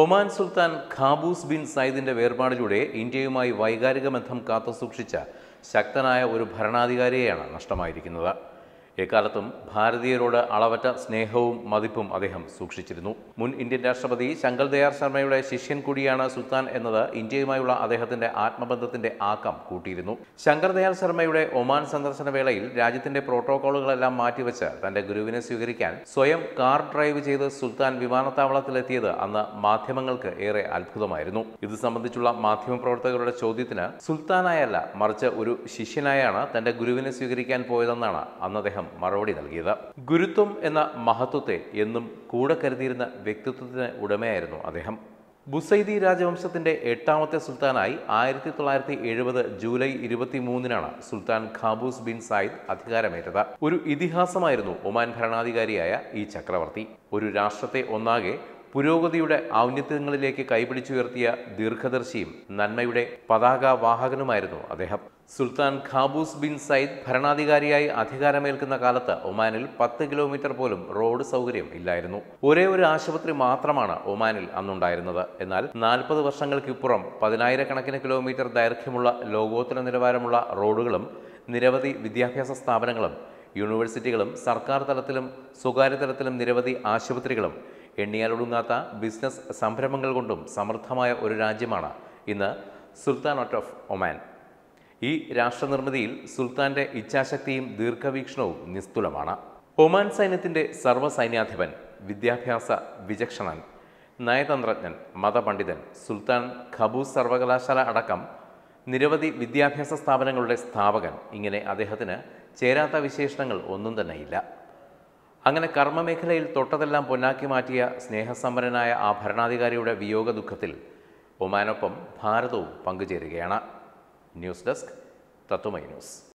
Oman സുൽത്താൻ Qaboos bin സയ്യിദിൻ്റെ വേർപാടിലൂടെ ഇന്ത്യയുമായി വൈകാരിക ബന്ധം കാത്തുസൂക്ഷിച്ച ശക്തനായ ഒരു ഭരണാധികാരിയെയാണ് നഷ്ടമായിരിക്കുന്നത് എക്കാലത്തും ഭാരതീയരോട് അളവറ്റ സ്നേഹവും മതിപ്പും അദ്ദേഹം സൂക്ഷിച്ചിരുന്നു മുൻ ഇന്ത്യൻ രാഷ്ട്രപതി ശങ്കർ ദയാർ ശർമ്മയുടെ ശിഷ്യൻ കൂടിയാണ് സുൽത്താൻ എന്നത് ഇന്ത്യയുമായുള്ള അദ്ദേഹത്തിന്റെ ആത്മബന്ധത്തിന്റെ ആക്കം കൂട്ടിയിരുന്നു ശങ്കർ ദയാൽ ശർമ്മയുടെ ഒമാൻ സന്ദർശന വേളയിൽ രാജ്യത്തിന്റെ പ്രോട്ടോകോളുകളെല്ലാം മാറ്റിവെച്ച് തന്റെ ഗുരുവിനെ സ്വീകരിക്കാൻ സ്വയം കാർ ഡ്രൈവ് ചെയ്ത് സുൽത്താൻ വിമാനത്താവളത്തിലെത്തിയത് അന്ന് മാധ്യമങ്ങൾക്ക് ഏറെ അത്ഭുതമായിരുന്നു ഇത് സംബന്ധിച്ചുള്ള മാധ്യമപ്രവർത്തകരുടെ ചോദ്യത്തിന് സുൽത്താനായല്ല മറിച്ച് ഒരു ശിഷ്യനായാണ് തന്റെ ഗുരുവിനെ സ്വീകരിക്കാൻ പോയതെന്നാണ് അന്ന് അദ്ദേഹം അദ്ദേഹം മറുപടി നൽകിയത് ഗുരുത്വം എന്ന മഹത്വത്തെ എന്നും കൂടെ കരുതിയിരുന്ന വ്യക്തിത്വത്തിന് ഉടമയായിരുന്നു അദ്ദേഹം ബുസൈദി രാജവംശത്തിന്റെ എട്ടാമത്തെ സുൽത്താനായി ആയിരത്തി തൊള്ളായിരത്തി എഴുപത് ജൂലൈ ഇരുപത്തിമൂന്നിനാണ് സുൽത്താൻ ഖാബൂസ് ബിൻ സായിദ് അധികാരമേറ്റത് ഒരു ഇതിഹാസമായിരുന്നു ഒമാൻ ഭരണാധികാരിയായ ഈ ചക്രവർത്തി ഒരു രാഷ്ട്രത്തെ ഒന്നാകെ പുരോഗതിയുടെ ഔന്നിത്യങ്ങളിലേക്ക് കൈപിടിച്ചുയർത്തിയ ദീർഘദർശിയും നന്മയുടെ പതാക വാഹകനുമായിരുന്നു അദ്ദേഹം സുൽത്താൻ ഖാബൂസ് ബിൻ സയ്യിദ് ഭരണാധികാരിയായി അധികാരമേൽക്കുന്ന കാലത്ത് ഒമാനിൽ പത്ത് കിലോമീറ്റർ പോലും റോഡ് സൗകര്യം ഇല്ലായിരുന്നു ഒരേ ഒരു ആശുപത്രി മാത്രമാണ് ഒമാനിൽ അന്നുണ്ടായിരുന്നത് എന്നാൽ നാൽപ്പത് വർഷങ്ങൾക്കിപ്പുറം പതിനായിരക്കണക്കിന് കിലോമീറ്റർ ദൈർഘ്യമുള്ള ലോകോത്തര നിലവാരമുള്ള റോഡുകളും നിരവധി വിദ്യാഭ്യാസ സ്ഥാപനങ്ങളും യൂണിവേഴ്സിറ്റികളും സർക്കാർ തലത്തിലും സ്വകാര്യ തലത്തിലും നിരവധി ആശുപത്രികളും എണ്ണിയാലൊടുങ്ങാത്ത ബിസിനസ് സംരംഭങ്ങൾ കൊണ്ടും സമൃദ്ധമായ ഒരു രാജ്യമാണ് ഇന്ന് സുൽത്താൻ ഓഫ് ഒമാൻ ഈ രാഷ്ട്രനിർമ്മിതിയിൽ സുൽത്താന്റെ ഇച്ഛാശക്തിയും ദീർഘവീക്ഷണവും നിസ്തുലമാണ് ഒമാൻ സൈന്യത്തിന്റെ സർവ്വസൈന്യാധിപൻ വിദ്യാഭ്യാസ വിചക്ഷണൻ നയതന്ത്രജ്ഞൻ മതപണ്ഡിതൻ സുൽത്താൻ ഖബൂസ് സർവകലാശാല അടക്കം നിരവധി വിദ്യാഭ്യാസ സ്ഥാപനങ്ങളുടെ സ്ഥാപകൻ ഇങ്ങനെ അദ്ദേഹത്തിന് ചേരാത്ത വിശേഷണങ്ങൾ ഒന്നും തന്നെയില്ല അങ്ങനെ കർമ്മമേഖലയിൽ തൊട്ടതെല്ലാം പൊന്നാക്കി മാറ്റിയ സ്നേഹസമ്പന്നനായ ആ ഭരണാധികാരിയുടെ വിയോഗ ദുഃഖത്തിൽ ഒമാനൊപ്പം ഭാരതവും പങ്കുചേരുകയാണ് Newsdesk, Desk, Tatumai News.